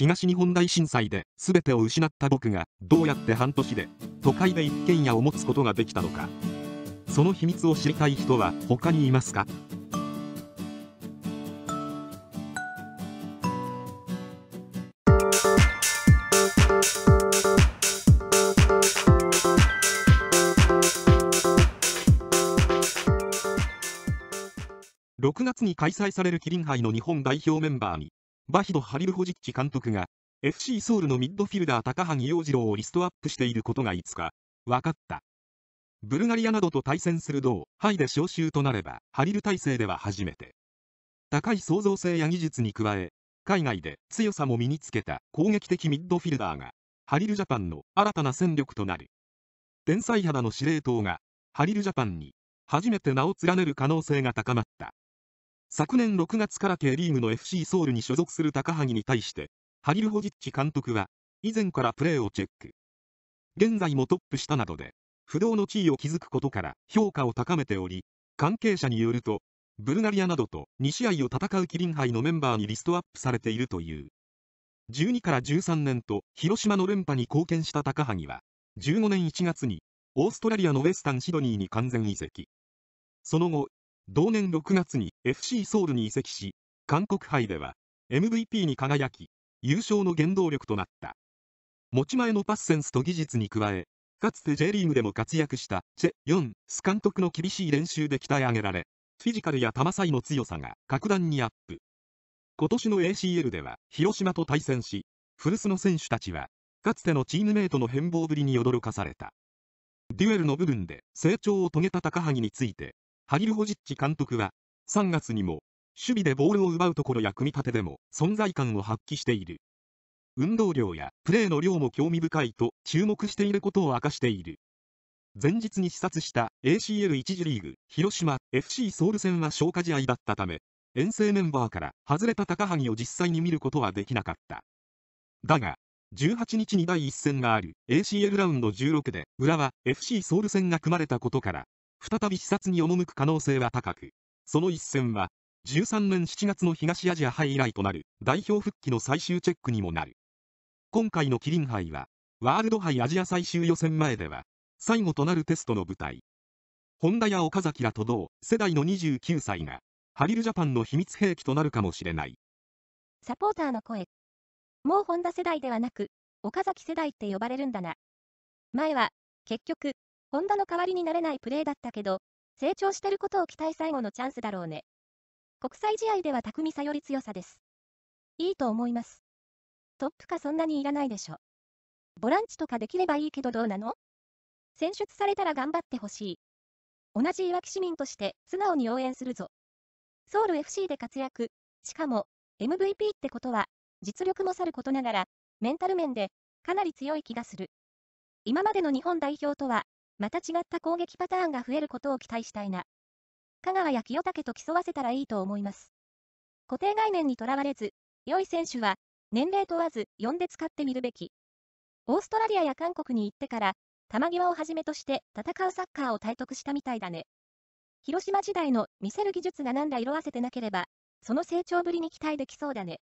東日本大震災で全てを失った僕がどうやって半年で都会で一軒家を持つことができたのかその秘密を知りたい人は他にいますか6月に開催されるキリン杯の日本代表メンバーにバヒド・ハリルホジッチ監督が、FC ソウルのミッドフィルダー高萩洋次郎をリストアップしていることがいつか、分かった。ブルガリアなどと対戦する同、ハイで招集となれば、ハリル体制では初めて。高い創造性や技術に加え、海外で強さも身につけた攻撃的ミッドフィルダーが、ハリルジャパンの新たな戦力となる。天才肌の司令塔が、ハリルジャパンに初めて名を連ねる可能性が高まった。昨年6月から K リーグの FC ソウルに所属する高萩に対して、ハリルホジッチ監督は、以前からプレーをチェック。現在もトップ下などで、不動の地位を築くことから評価を高めており、関係者によると、ブルガリアなどと2試合を戦うキリン杯のメンバーにリストアップされているという。12から13年と広島の連覇に貢献した高萩は、15年1月にオーストラリアのウェスタン・シドニーに完全移籍。その後、同年6月に FC ソウルに移籍し、韓国杯では MVP に輝き、優勝の原動力となった。持ち前のパスセンスと技術に加え、かつて J リーグでも活躍したチェ・ヨンス監督の厳しい練習で鍛え上げられ、フィジカルや球際の強さが格段にアップ。今年の ACL では広島と対戦し、古巣の選手たちは、かつてのチームメイトの変貌ぶりに驚かされた。デュエルの部分で成長を遂げた高萩について、ハリルホジッチ監督は、3月にも、守備でボールを奪うところや組み立てでも存在感を発揮している。運動量やプレーの量も興味深いと注目していることを明かしている。前日に視察した ACL 1次リーグ広島 FC ソウル戦は消化試合だったため、遠征メンバーから外れた高萩を実際に見ることはできなかった。だが、18日に第1戦がある ACL ラウンド16で、浦和 FC ソウル戦が組まれたことから、再び視察に赴く可能性は高く、その一戦は、13年7月の東アジア杯以来となる代表復帰の最終チェックにもなる。今回のキリン杯は、ワールド杯アジア最終予選前では、最後となるテストの舞台。ホンダや岡崎らと同世代の29歳が、ハリルジャパンの秘密兵器となるかもしれない。サポーターの声。もうホンダ世代ではなく、岡崎世代って呼ばれるんだな。前は、結局、ホンダの代わりになれないプレーだったけど、成長してることを期待最後のチャンスだろうね。国際試合では匠さより強さです。いいと思います。トップかそんなにいらないでしょ。ボランチとかできればいいけどどうなの選出されたら頑張ってほしい。同じいわき市民として素直に応援するぞ。ソウル FC で活躍、しかも MVP ってことは、実力もさることながら、メンタル面でかなり強い気がする。今までの日本代表とはまた違った攻撃パターンが増えることを期待したいな。香川や清武と競わせたらいいと思います。固定概念にとらわれず、良い選手は、年齢問わず、呼んで使ってみるべき。オーストラリアや韓国に行ってから、玉際をはじめとして戦うサッカーを体得したみたいだね。広島時代の見せる技術が何らだ色あせてなければ、その成長ぶりに期待できそうだね。